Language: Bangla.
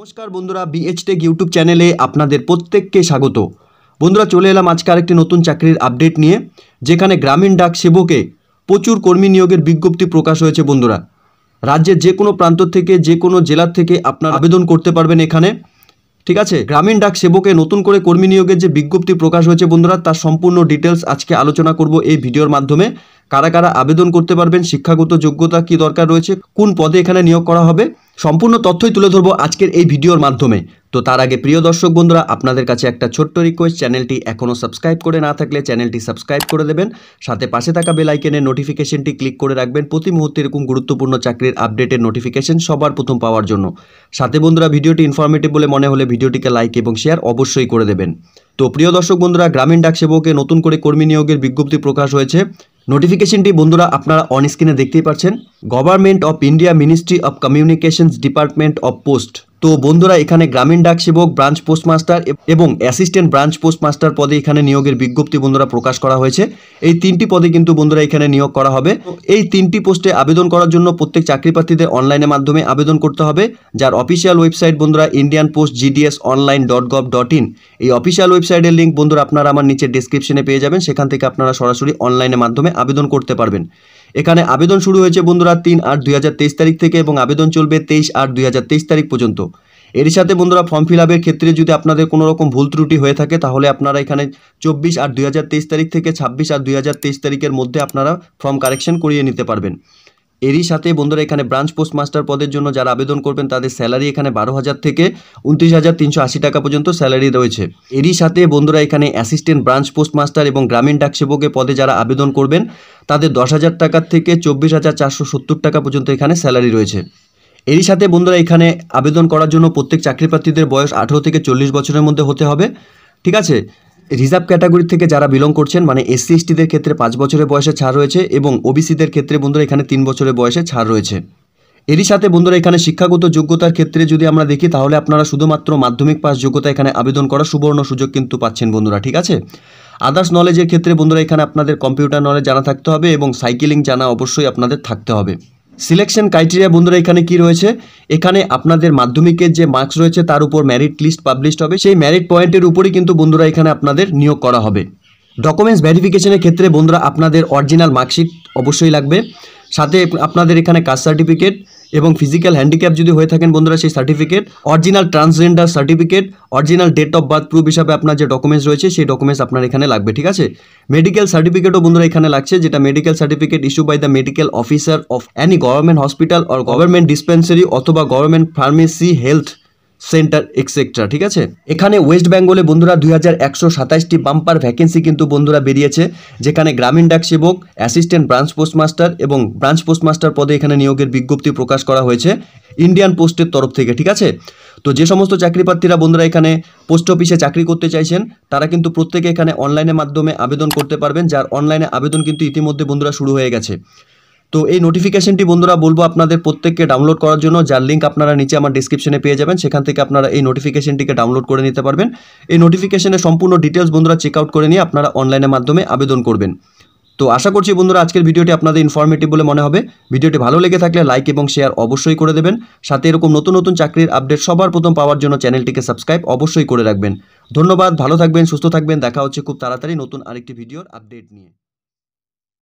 নমস্কার বন্ধুরা বিএচটেক ইউটিউব চ্যানেলে আপনাদের প্রত্যেককে স্বাগত বন্ধুরা চলে এলাম আজকে আরেকটি নতুন চাকরির আপডেট নিয়ে যেখানে গ্রামীণ ডাক সেবকে প্রচুর কর্মী নিয়োগের বিজ্ঞপ্তি প্রকাশ হয়েছে বন্ধুরা রাজ্যের যে কোনো প্রান্ত থেকে যে কোনো জেলার থেকে আপনার আবেদন করতে পারবেন এখানে ঠিক আছে গ্রামীণ ডাক সেবকে নতুন করে কর্মী নিয়োগের যে বিজ্ঞপ্তি প্রকাশ হয়েছে বন্ধুরা তার সম্পূর্ণ ডিটেলস আজকে আলোচনা করব এই ভিডিওর মাধ্যমে কারা কারা আবেদন করতে পারবেন শিক্ষাগত যোগ্যতা কি দরকার রয়েছে কোন পদে এখানে নিয়োগ করা হবে সম্পূর্ণ তথ্যই তুলে ধরবো আজকের এই ভিডিওর মাধ্যমে তো তার আগে প্রিয় দর্শক বন্ধুরা আপনাদের কাছে একটা ছোট্ট রিকোয়েস্ট চ্যানেলটি এখনও সাবস্ক্রাইব করে না থাকলে চ্যানেলটি সাবস্ক্রাইব করে দেবেন সাথে পাশে থাকা বেলাইকেনের আইকনের নোটিফিকেশনটি ক্লিক করে রাখবেন প্রতি মুহূর্তে এরকম গুরুত্বপূর্ণ চাকরির আপডেটের নোটিফিকেশন সবার প্রথম পাওয়ার জন্য সাথে বন্ধুরা ভিডিওটি ইনফরমেটিভ বলে মনে হলে ভিডিওটিকে লাইক এবং শেয়ার অবশ্যই করে দেবেন তো প্রিয় দর্শক বন্ধুরা গ্রামীণ ডাক সেবকে নতুন করে কর্মী নিয়োগের বিজ্ঞপ্তি প্রকাশ হয়েছে নোটিফিকেশনটি বন্ধুরা আপনারা অন স্ক্রিনে দেখতেই পাচ্ছেন government of India ministry of communications department of post তো বন্ধুরা এখানে গ্রামীণ ডাক সেবক ব্রাঞ্চ পোস্টমাস্টার এবং অ্যাসিস্ট্যান্ট ব্রাঞ্চ পোস্টমাস্টার পদে এখানে নিয়োগের বিজ্ঞপ্তি বন্ধুরা প্রকাশ করা হয়েছে এই তিনটি পদে কিন্তু বন্ধুরা এখানে নিয়োগ করা হবে এই তিনটি পোস্টে আবেদন করার জন্য প্রত্যেক চাকরি প্রার্থীদের অনলাইনের মাধ্যমে আবেদন করতে হবে যার অফিসিয়াল ওয়েবসাইট বন্ধুরা Indian post GDS online dot gov dot in এই অফিসিয়াল ওয়েবসাইটের লিঙ্ক বন্ধুরা আপনারা আমার নিচে ডিসক্রিপশনে পেয়ে যাবেন সেখান থেকে আপনারা সরাসরি অনলাইনের মাধ্যমে আবেদন করতে পারবেন এখানে আবেদন শুরু হয়েছে বন্ধুরা তিন আট দুই তারিখ থেকে এবং আবেদন চলবে তেইশ আট দুই তারিখ পর্যন্ত এর সাথে বন্ধুরা ফর্ম ফিল আপের ক্ষেত্রে যদি আপনাদের কোনো রকম ভুল ত্রুটি হয়ে থাকে তাহলে আপনারা এখানে চব্বিশ আট দুই তারিখ থেকে ছাব্বিশ আট দুই তারিখের মধ্যে আপনারা ফর্ম কারেকশন করিয়ে নিতে পারবেন এরই সাথে বন্ধুরা এখানে ব্রাঞ্চ পোস্টমাস্টার পদের জন্য যারা আবেদন করবেন তাদের স্যালারি এখানে বারো হাজার থেকে উনত্রিশ হাজার তিনশো আশি টাকা পর্যন্ত স্যালারি রয়েছে এরই সাথে বন্ধুরা এখানে অ্যাসিস্ট্যান্ট ব্রাঞ্চ পোস্টমাস্টার এবং গ্রামীণ ডাকসেবকের পদে যারা আবেদন করবেন তাদের দশ হাজার টাকার থেকে চব্বিশ হাজার চারশো সত্তর টাকা পর্যন্ত এখানে স্যালারি রয়েছে এরই সাথে বন্ধুরা এখানে আবেদন করার জন্য প্রত্যেক চাকরিপ্রার্থীদের বয়স আঠেরো থেকে চল্লিশ বছরের মধ্যে হতে হবে ঠিক আছে রিজার্ভ ক্যাটাগরি থেকে যারা বিলং করছেন মানে এসসি এসটিদের ক্ষেত্রে পাঁচ বছরের বয়সে ছাড় রয়েছে এবং ওবিসিদের ক্ষেত্রে বন্ধুরা এখানে তিন বছরের বয়সে ছাড় রয়েছে এরই সাথে বন্ধুরা এখানে শিক্ষাগত যোগ্যতার ক্ষেত্রে যদি আমরা দেখি তাহলে আপনারা শুধুমাত্র মাধ্যমিক পাস যোগ্যতা এখানে আবেদন করার সুবর্ণ সুযোগ কিন্তু পাচ্ছেন বন্ধুরা ঠিক আছে আদার্স নলেজের ক্ষেত্রে বন্ধুরা এখানে আপনাদের কম্পিউটার নলেজ জানা থাকতে হবে এবং সাইকেলিং জানা অবশ্যই আপনাদের থাকতে হবে সিলেকশন ক্রাইটেরিয়া বন্ধুরা এখানে কি রয়েছে এখানে আপনাদের মাধ্যমিকের যে মার্কস রয়েছে তার উপর ম্যারিট লিস্ট পাবলিশ হবে সেই ম্যারিট পয়েন্টের উপরেই কিন্তু বন্ধুরা এখানে আপনাদের নিয়োগ করা হবে ডকুমেন্টস ভেরিফিকেশনের ক্ষেত্রে বন্ধুরা আপনাদের অরিজিনাল মার্কশিট অবশ্যই লাগবে সাথে আপনাদের এখানে কাস্ট সার্টিফিকেট এবং ফিজিক্যাল হ্যান্ডিক্যাপ যদি হয়ে থাকেন বন্ধুরা সেই certificate original transgender certificate original date of birth proof হিসাবে আপনার যে ডকুমেন্টস রয়েছে সেই ডকুমেন্টস আপনার এখানে লাগবে ঠিক আছে মেডিকেল সার্টিফিকেটও বন্ধুরা এখানে লাগছে যেটা medical certificate issue by the medical officer of any government hospital or government dispensary অথবা government pharmacy health centre etcetera ঠিক আছে এখানে ওয়েস্ট বেঙ্গলে বন্ধুরা দুই হাজার একশো সাতাইশটি বাম্পার ভ্যাকেন্সি কিন্তু বন্ধুরা বেরিয়েছে যেখানে Gramin Dak Sevak assistant branch postmaster এবং ব্রাঞ্চ পোস্টমাস্টার পদে এখানে নিয়োগের বিজ্ঞপ্তি প্রকাশ করা হয়েছে ইন্ডিয়ান পোস্টের তরফ থেকে ঠিক আছে তো যে সমস্ত চাকরিপ্রার্থীরা বন্ধুরা এখানে পোস্ট অফিসে চাকরি করতে চাইছেন তারা কিন্তু প্রত্যেকে এখানে অনলাইনের মাধ্যমে আবেদন করতে পারবেন যার অনলাইনে আবেদন কিন্তু ইতিমধ্যে বন্ধুরা শুরু হয়ে গেছে তো এই নোটিফিকেশনটি বন্ধুরা বলবো আপনাদের প্রত্যেককে ডাউনলোড করার জন্য যার লিঙ্ক আপনারা নিচে আমার ডিসক্রিপশনে পেয়ে যাবেন সেখান থেকে আপনারা এই নোটিফিকেশনটিকে ডাউনলোড করে নিতে পারবেন এই নোটিফিকেশনের সম্পূর্ণ ডিটেলস বন্ধুরা চেক আউট করে নিয়ে আপনারা অনলাইনের মাধ্যমে আবেদন করবেন তো আশা করছি বন্ধুরা আজকের ভিডিওটি আপনাদের ইনফরমেটিভ বলে মনে হবে ভিডিওটি ভালো লেগে থাকলে লাইক এবং শেয়ার অবশ্যই করে দেবেন সাথে এরকম নতুন নতুন চাকরির আপডেট সবার প্রথম পাওয়ার জন্য চ্যানেলটিকে সাবস্ক্রাইব অবশ্যই করে রাখবেন ধন্যবাদ ভালো থাকবেন সুস্থ থাকবেন দেখা হচ্ছে খুব তাড়াতাড়ি নতুন আরেকটি ভিডিওর আপডেট নিয়ে